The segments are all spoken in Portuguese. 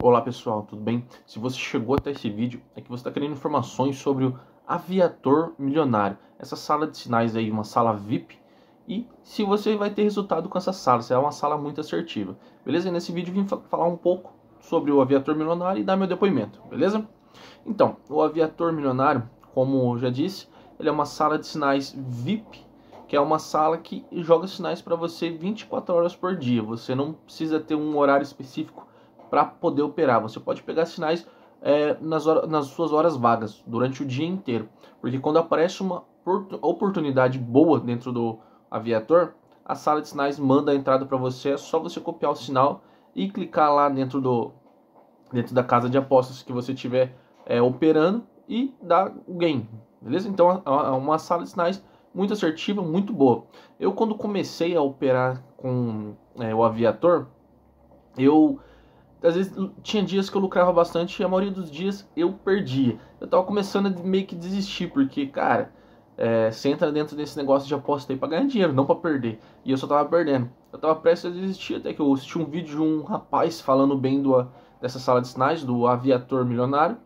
Olá pessoal, tudo bem? Se você chegou até esse vídeo, é que você está querendo informações sobre o Aviator Milionário, essa sala de sinais aí, uma sala VIP, e se você vai ter resultado com essa sala, se é uma sala muito assertiva, beleza? E nesse vídeo eu vim falar um pouco sobre o Aviator Milionário e dar meu depoimento, beleza? Então, o Aviator Milionário, como eu já disse, ele é uma sala de sinais VIP, que é uma sala que joga sinais para você 24 horas por dia, você não precisa ter um horário específico para poder operar. Você pode pegar sinais é, nas, horas, nas suas horas vagas, durante o dia inteiro. Porque quando aparece uma oportunidade boa dentro do aviator, a sala de sinais manda a entrada para você, é só você copiar o sinal e clicar lá dentro do dentro da casa de apostas que você estiver é, operando e dar o gain, beleza? Então é, é uma sala de sinais muito assertiva, muito boa. Eu quando comecei a operar com é, o aviator, eu às vezes hum, tinha dias que eu lucrava bastante e a maioria dos dias eu perdia. Eu tava começando a meio que desistir, porque, cara, é, você entra dentro desse negócio de aposta aí pra ganhar dinheiro, não para perder. E eu só tava perdendo. Eu tava prestes a desistir até que eu assisti um vídeo de um rapaz falando bem do, dessa sala de sinais, do aviator milionário,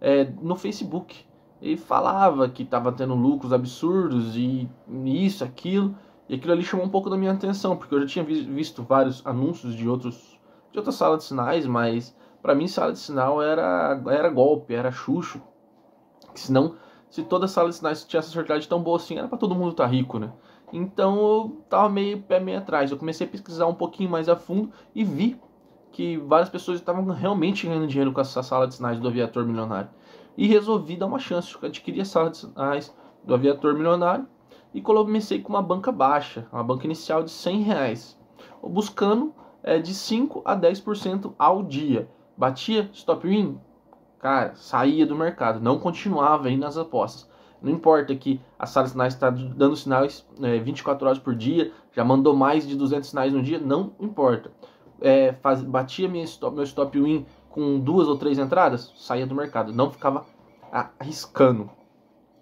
é, no Facebook. Ele falava que tava tendo lucros absurdos e isso, aquilo. E aquilo ali chamou um pouco da minha atenção, porque eu já tinha visto vários anúncios de outros de outra sala de sinais, mas para mim sala de sinal era, era golpe, era chucho. Se não, se toda sala de sinais tivesse essa sortilagem tão boa assim, era para todo mundo estar tá rico, né? Então eu tava meio pé meio atrás. Eu comecei a pesquisar um pouquinho mais a fundo e vi que várias pessoas estavam realmente ganhando dinheiro com essa sala de sinais do aviator milionário. E resolvi dar uma chance, adquiri a sala de sinais do aviator milionário e comecei com uma banca baixa, uma banca inicial de 100 reais, buscando é, de 5 a 10% ao dia. Batia stop win, cara, saía do mercado, não continuava aí nas apostas. Não importa que a sala de sinais está dando sinais é, 24 horas por dia, já mandou mais de 200 sinais no dia, não importa. É, faz, batia minha stop, meu stop win com duas ou três entradas, saía do mercado, não ficava arriscando.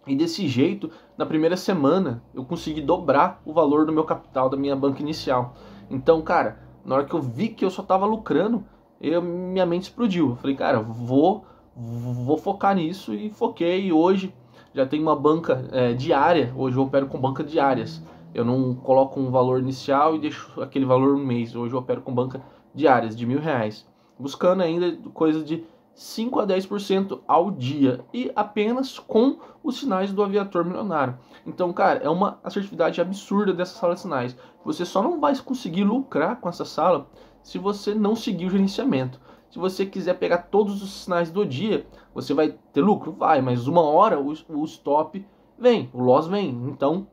E desse jeito, na primeira semana, eu consegui dobrar o valor do meu capital, da minha banca inicial. Então, cara, na hora que eu vi que eu só tava lucrando, eu, minha mente explodiu. Eu falei, cara, vou, vou focar nisso e foquei. E hoje já tenho uma banca é, diária. Hoje eu opero com banca diárias. Eu não coloco um valor inicial e deixo aquele valor no mês. Hoje eu opero com banca diárias de mil reais. Buscando ainda coisa de 5 a 10% ao dia e apenas com os sinais do aviator milionário. Então, cara, é uma assertividade absurda dessa sala de sinais. Você só não vai conseguir lucrar com essa sala se você não seguir o gerenciamento. Se você quiser pegar todos os sinais do dia, você vai ter lucro? Vai, mas uma hora o, o stop vem, o loss vem. Então,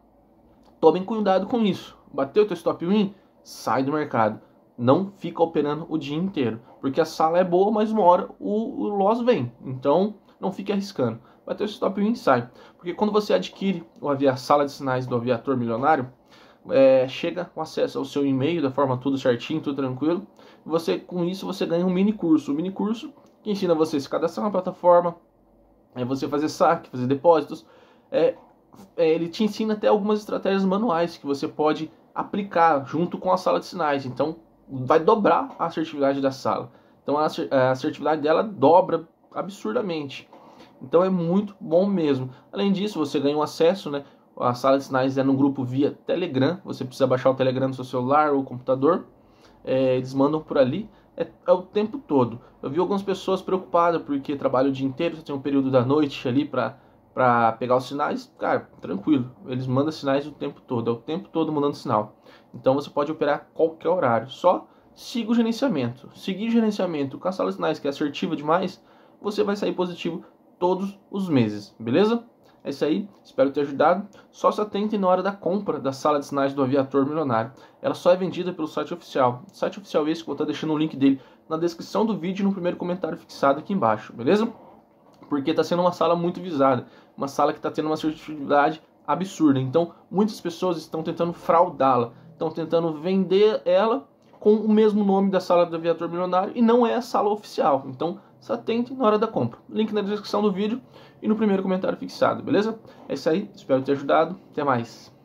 tomem cuidado com isso. Bateu o teu stop win? Sai do mercado não fica operando o dia inteiro, porque a sala é boa, mas uma hora o, o loss vem. Então, não fique arriscando. Vai ter o stop o sai, porque quando você adquire o avia sala de sinais do aviator milionário, é, chega o acesso ao seu e-mail da forma tudo certinho, tudo tranquilo. Você com isso você ganha um mini curso, um mini curso que ensina você a se cadastrar na plataforma, é você fazer saque, fazer depósitos. É, é, ele te ensina até algumas estratégias manuais que você pode aplicar junto com a sala de sinais. Então vai dobrar a assertividade da sala. Então a assertividade dela dobra absurdamente. Então é muito bom mesmo. Além disso, você ganha um acesso, né? A sala de sinais é no grupo via Telegram. Você precisa baixar o Telegram no seu celular ou computador. É, eles mandam por ali. É, é, o tempo todo. Eu vi algumas pessoas preocupadas porque trabalham o dia inteiro, você tem um período da noite ali para para pegar os sinais, cara, tranquilo. Eles mandam sinais o tempo todo, é o tempo todo mandando sinal. Então você pode operar qualquer horário, só siga o gerenciamento. Seguir o gerenciamento com a sala de sinais que é assertiva demais, você vai sair positivo todos os meses, beleza? É isso aí, espero ter ajudado. Só se atentem na hora da compra da sala de sinais do aviator milionário. Ela só é vendida pelo site oficial. site oficial esse que eu vou estar deixando o link dele na descrição do vídeo e no primeiro comentário fixado aqui embaixo, beleza? porque está sendo uma sala muito visada, uma sala que está tendo uma assertividade absurda. Então, muitas pessoas estão tentando fraudá-la, estão tentando vender ela com o mesmo nome da sala do aviador milionário e não é a sala oficial. Então, se atente na hora da compra. Link na descrição do vídeo e no primeiro comentário fixado, beleza? É isso aí, espero ter ajudado. Até mais.